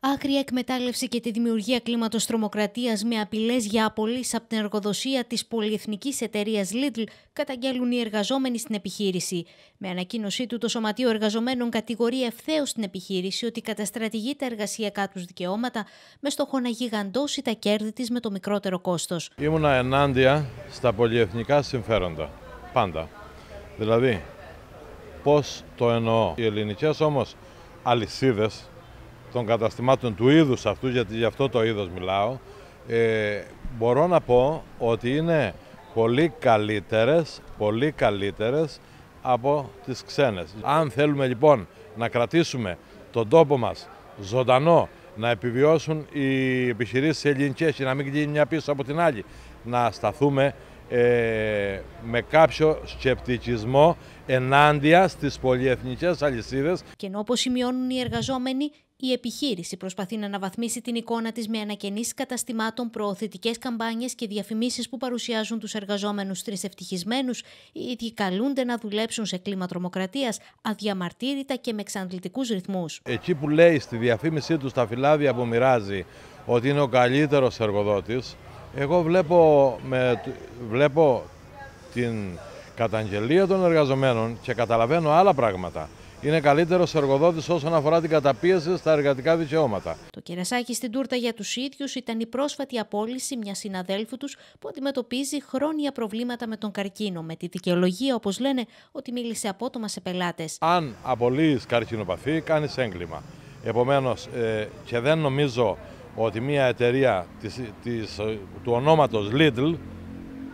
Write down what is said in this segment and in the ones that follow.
Άκρια εκμετάλλευση και τη δημιουργία κλίματος τρομοκρατίας με απειλές για απολύσεις από την εργοδοσία της πολυεθνικής εταιρείας Lidl καταγγέλουν οι εργαζόμενοι στην επιχείρηση. Με ανακοίνωσή του το Σωματείο Εργαζομένων κατηγορεί ευθέως την επιχείρηση ότι καταστρατηγεί τα εργασιακά τους δικαιώματα με στόχο να γιγαντώσει τα κέρδη της με το μικρότερο κόστος. Ήμουνα ενάντια στα πολυεθνικά συμφέροντα. Πάντα. Δηλαδή, πώς το εννοώ. Οι ελληνικές όμως αλυσίδες των καταστημάτων του είδους αυτού, γιατί γι' αυτό το είδος μιλάω, ε, μπορώ να πω ότι είναι πολύ καλύτερες, πολύ καλύτερες από τις ξένες. Αν θέλουμε λοιπόν να κρατήσουμε τον τόπο μας ζωντανό, να επιβιώσουν οι επιχειρήσεις ελληνικές και να μην γίνει μια πίσω από την άλλη, να σταθούμε ε, με κάποιο σκεπτικισμό ενάντια στις πολυεθνικές αλυσίδες. Και ενώ όπως σημειώνουν οι εργαζόμενοι, η επιχείρηση προσπαθεί να αναβαθμίσει την εικόνα της με ανακαινήσεις καταστημάτων, προωθητικές καμπάνιες και διαφημίσεις που παρουσιάζουν τους εργαζόμενους ευτυχισμένους, οι ίδιοι καλούνται να δουλέψουν σε κλίμα τρομοκρατίας, αδιαμαρτύρητα και με εξαντλητικούς ρυθμούς. Εκεί που λέει στη διαφήμιση του τα φυλάδια που μοιράζει ότι είναι ο καλύτερος εργοδότης, εγώ βλέπω, με, βλέπω την καταγγελία των εργαζομένων και καταλαβαίνω άλλα πράγματα είναι καλύτερος εργοδότης όσον αφορά την καταπίεση στα εργατικά δικαιώματα. Το κερασάκι στην τούρτα για τους ίδιους ήταν η πρόσφατη απόλυση μιας συναδέλφου τους που αντιμετωπίζει χρόνια προβλήματα με τον καρκίνο, με τη δικαιολογία, όπως λένε, ότι μίλησε απότομα σε πελάτες. Αν απολύεις καρκινοπαθή, κάνεις έγκλημα. Επομένως, ε, και δεν νομίζω ότι μια εταιρεία της, της, ε, του ονόματος Lidl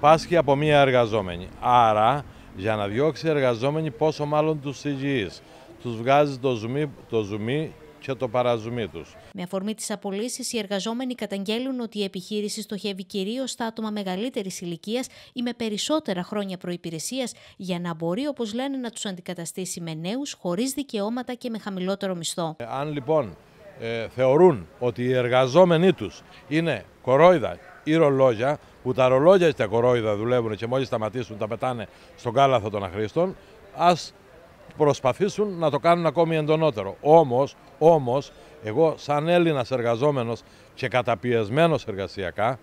πάσχει από μια εργαζόμενη. Άρα για να διώξει εργαζόμενοι πόσο μάλλον τους υγιείς. Τους βγάζει το ζουμί, το ζουμί και το παραζουμί τους. Με αφορμή τις απολύσεις, οι εργαζόμενοι καταγγέλουν ότι η επιχείρηση στοχεύει κυρίως στα άτομα μεγαλύτερης ηλικίας ή με περισσότερα χρόνια προϋπηρεσίας για να μπορεί, όπως λένε, να τους αντικαταστήσει με νέους, χωρίς δικαιώματα και με χαμηλότερο μισθό. Ε, αν λοιπόν ε, θεωρούν ότι οι εργαζόμενοι τους είναι κορόιδα ή ρολόγια, που τα ρολόγια τα κορόιδα δουλεύουν και μόλις σταματήσουν τα πετάνε στον κάλαθο των αχρήστων, ας προσπαθήσουν να το κάνουν ακόμη εντονότερο. Όμως, όμως, εγώ σαν Έλληνας εργαζόμενος και καταπιεσμένος εργασιακά,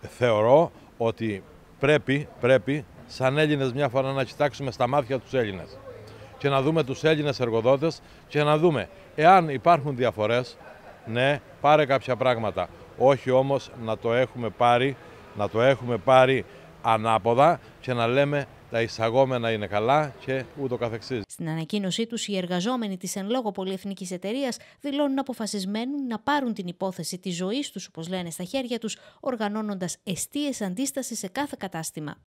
θεωρώ ότι πρέπει, πρέπει σαν Έλληνες μια φορά να κοιτάξουμε στα μάτια τους Έλληνες και να δούμε τους Έλληνες εργοδότες και να δούμε εάν υπάρχουν διαφορές, ναι, πάρε κάποια πράγματα όχι όμως να το έχουμε πάρει, να το έχουμε πάρει ανάποδα και να λέμε τα εισαγόμενα είναι καλά και ούτω καθεξής. Στην ανακοίνωσή τους, οι εργαζόμενοι της εν λόγω πολυεθνικής εταιρείας δηλώνουν αποφασισμένοι να πάρουν την υπόθεση της ζωής τους, όπως λένε, στα χέρια τους, οργανώνοντας εστίες αντίστασης σε κάθε κατάστημα.